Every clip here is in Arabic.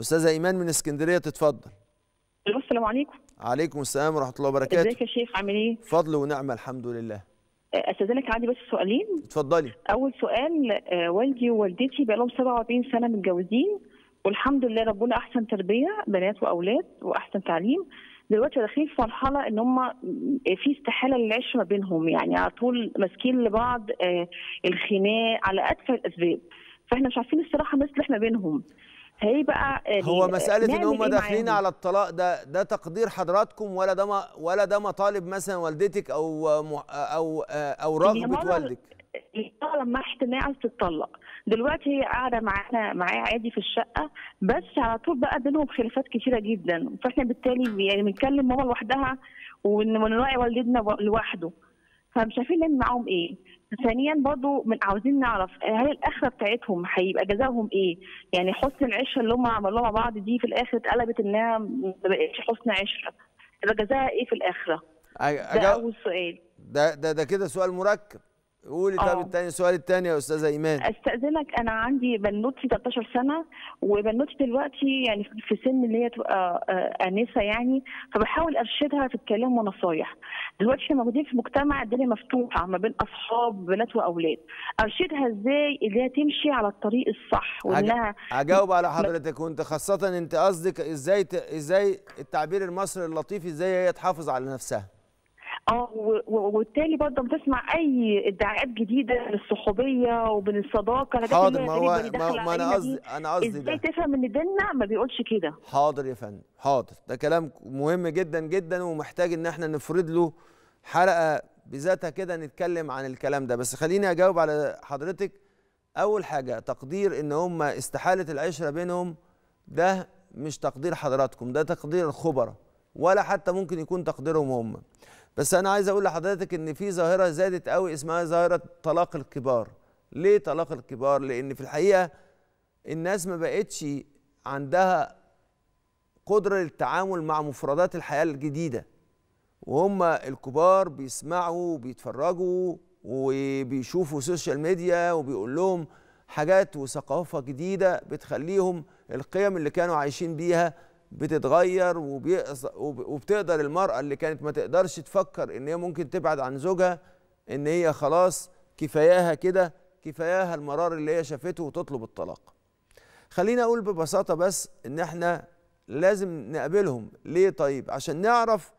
استاذه ايمان من اسكندريه تتفضل السلام عليكم عليكم السلام ورحمه الله وبركاته ازيك يا شيخ عامل ايه فضل ونعمه الحمد لله أه، استاذنك عندي بس سؤالين اتفضلي اول سؤال أه، والدي ووالدتي بقالهم 47 سنه متجوزين والحمد لله ربنا احسن تربيه بنات واولاد واحسن تعليم دلوقتي داخلين في مرحله ان هم أه، في استحاله للعيش ما بينهم يعني على طول ماسكين لبعض الخناق على اكثر الاسباب فاحنا مش عارفين الصراحه نصلح ما بينهم هي بقى هو مساله ان هم إيه داخلين على الطلاق ده ده تقدير حضراتكم ولا ده ولا ده مطالب مثلا والدتك او او او رغبه والدك لما احتمال تتطلق دلوقتي هي قاعده معانا معايا عادي في الشقه بس على طول بقى بينهم خلافات كثيره جدا فاحنا بالتالي يعني بنتكلم ماما لوحدها ونراعي والدنا لوحده فمش عارفين نعمل معاهم ايه ثانيا برضو من عاوزين نعرف آه، هل الاخره بتاعتهم هيبقى جزاهم ايه؟ يعني حسن العشره اللي هم عملوها مع بعض دي في الاخر اتقلبت انها ما بقتش حسن عشره. يبقى جزاها ايه في الاخره؟ ده اول سؤال. ده ده ده كده سؤال مركب. قولي طب آه. التاني السؤال التاني يا استاذه ايمان استاذنك انا عندي بنوتي 13 سنه وبنوتي دلوقتي يعني في سن اللي هي تبقى آه، انسه يعني فبحاول ارشدها في الكلام ونصايح دلوقتي احنا موجودين في مجتمع الدنيا مفتوحه ما بين اصحاب بنات واولاد ارشدها ازاي اللي هي تمشي على الطريق الصح وانها هجاوب على حضرتك وانت خاصه انت قصدك ازاي ازاي التعبير المصري اللطيف ازاي هي تحافظ على نفسها اه وبالتالي برضه بتسمع اي ادعاءات جديده من الصحوبيه ومن الصداقه حاضر ما هو ما انا قصدي انا قصدي ازاي تفهم ان ديننا ما بيقولش كده حاضر يا فندم حاضر ده كلام مهم جدا جدا ومحتاج ان احنا نفرض له حلقه بذاتها كده نتكلم عن الكلام ده بس خليني اجاوب على حضرتك اول حاجه تقدير ان هم استحاله العشره بينهم ده مش تقدير حضراتكم ده تقدير الخبراء ولا حتى ممكن يكون تقديرهم هم بس انا عايز اقول لحضرتك ان في ظاهره زادت قوي اسمها ظاهره طلاق الكبار ليه طلاق الكبار لان في الحقيقه الناس ما بقتش عندها قدره للتعامل مع مفردات الحياه الجديده وهم الكبار بيسمعوا وبيتفرجوا وبيشوفوا سوشيال ميديا وبيقول لهم حاجات وثقافه جديده بتخليهم القيم اللي كانوا عايشين بيها بتتغير وبتقدر المرأة اللي كانت ما تقدرش تفكر إن هي ممكن تبعد عن زوجها إن هي خلاص كفاياها كده كفاياها المرار اللي هي شافته وتطلب الطلاق خلينا أقول ببساطة بس إن إحنا لازم نقابلهم ليه طيب عشان نعرف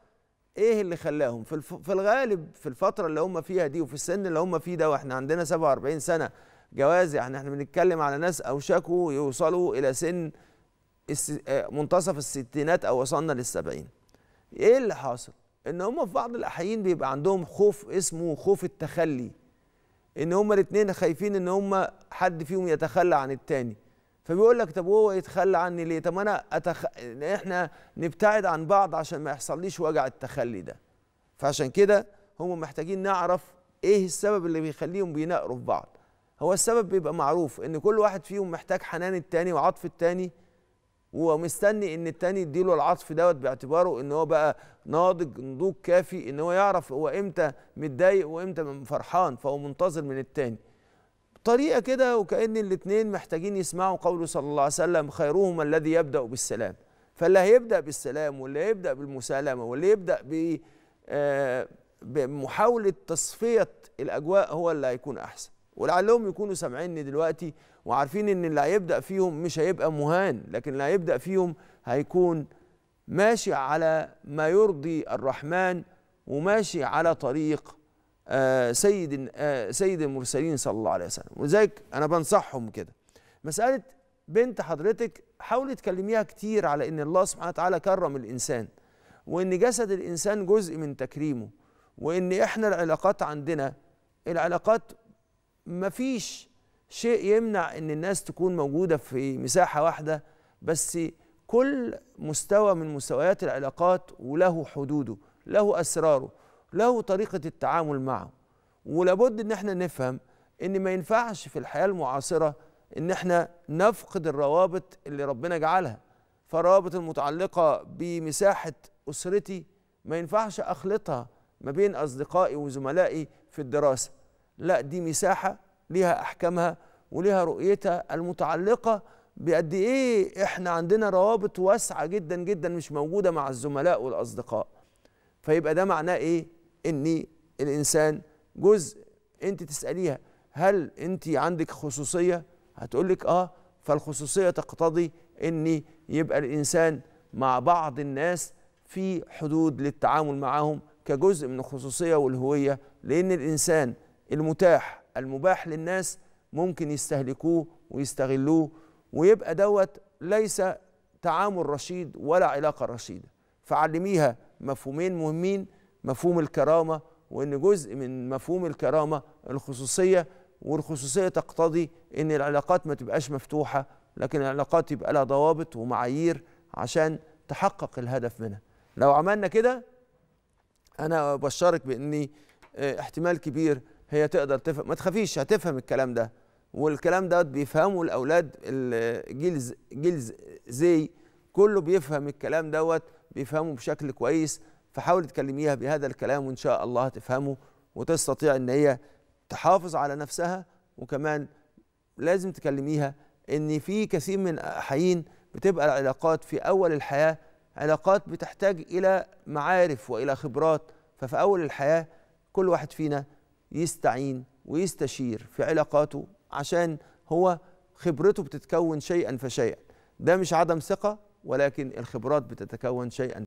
ايه اللي خلاهم في, الف... في الغالب في الفتره اللي هم فيها دي وفي السن اللي هم فيه ده واحنا عندنا 47 سنه جواز يعني احنا بنتكلم على ناس اوشكوا يوصلوا الى سن آه، منتصف الستينات او وصلنا للسبعين ايه اللي حاصل ان هم في بعض الاحيان بيبقى عندهم خوف اسمه خوف التخلي ان هم الاثنين خايفين ان هم حد فيهم يتخلى عن التاني فبيقول لك طب وهو يتخلى عني ليه طب انا أتخ... احنا نبتعد عن بعض عشان ما يحصليش وجع التخلي ده فعشان كده هم محتاجين نعرف ايه السبب اللي بيخليهم بينقروا في بعض هو السبب بيبقى معروف ان كل واحد فيهم محتاج حنان التاني وعطف التاني ومستني ان التاني يديله العطف دوت باعتباره ان هو بقى ناضج نضوج كافي ان هو يعرف هو امتى متضايق وامتى فرحان فهو منتظر من التاني طريقه كده وكان الاثنين محتاجين يسمعوا قوله صلى الله عليه وسلم خيرهما الذي يبدا بالسلام فاللي هيبدا بالسلام واللي هيبدا بالمسالمه واللي يبدا ب آه، بمحاوله تصفيه الاجواء هو اللي هيكون احسن ولعلهم يكونوا سامعيني دلوقتي وعارفين ان اللي هيبدا فيهم مش هيبقى مهان لكن اللي هيبدا فيهم هيكون ماشي على ما يرضي الرحمن وماشي على طريق آه سيد آه سيد المرسلين صلى الله عليه وسلم ولذلك انا بنصحهم كده مساله بنت حضرتك حاولي تكلميها كتير على ان الله سبحانه وتعالى كرم الانسان وان جسد الانسان جزء من تكريمه وان احنا العلاقات عندنا العلاقات مفيش شيء يمنع ان الناس تكون موجوده في مساحه واحده بس كل مستوى من مستويات العلاقات وله حدوده له اسراره له طريقه التعامل معه ولابد ان احنا نفهم ان ما ينفعش في الحياه المعاصره ان احنا نفقد الروابط اللي ربنا جعلها فالروابط المتعلقه بمساحه اسرتي ما ينفعش اخلطها ما بين اصدقائي وزملائي في الدراسه لا دي مساحة ليها أحكامها وليها رؤيتها المتعلقة بقد إيه إحنا عندنا روابط واسعة جدا جدا مش موجودة مع الزملاء والأصدقاء فيبقى ده معناه إيه إن الإنسان جزء أنت تسأليها هل أنت عندك خصوصية هتقولك آه فالخصوصية تقتضي إن يبقى الإنسان مع بعض الناس في حدود للتعامل معهم كجزء من الخصوصية والهوية لأن الإنسان المتاح المباح للناس ممكن يستهلكوه ويستغلوه ويبقى دوت ليس تعامل رشيد ولا علاقة رشيدة فعلميها مفهومين مهمين مفهوم الكرامة وإن جزء من مفهوم الكرامة الخصوصية والخصوصية تقتضي إن العلاقات ما تبقاش مفتوحة لكن العلاقات يبقى لها ضوابط ومعايير عشان تحقق الهدف منها لو عملنا كده أنا بشرك بإني آه، احتمال كبير هي تقدر تفهم ما تخافيش هتفهم الكلام ده والكلام ده بيفهمه الاولاد الجيل جيل زي كله بيفهم الكلام دوت بيفهمه بشكل كويس فحاولي تكلميها بهذا الكلام وان شاء الله هتفهمه وتستطيع ان هي تحافظ على نفسها وكمان لازم تكلميها ان في كثير من حين بتبقى العلاقات في اول الحياه علاقات بتحتاج الى معارف والى خبرات ففي اول الحياه كل واحد فينا يستعين ويستشير في علاقاته عشان هو خبرته بتتكون شيئا فشيئا ده مش عدم ثقة ولكن الخبرات بتتكون شيئا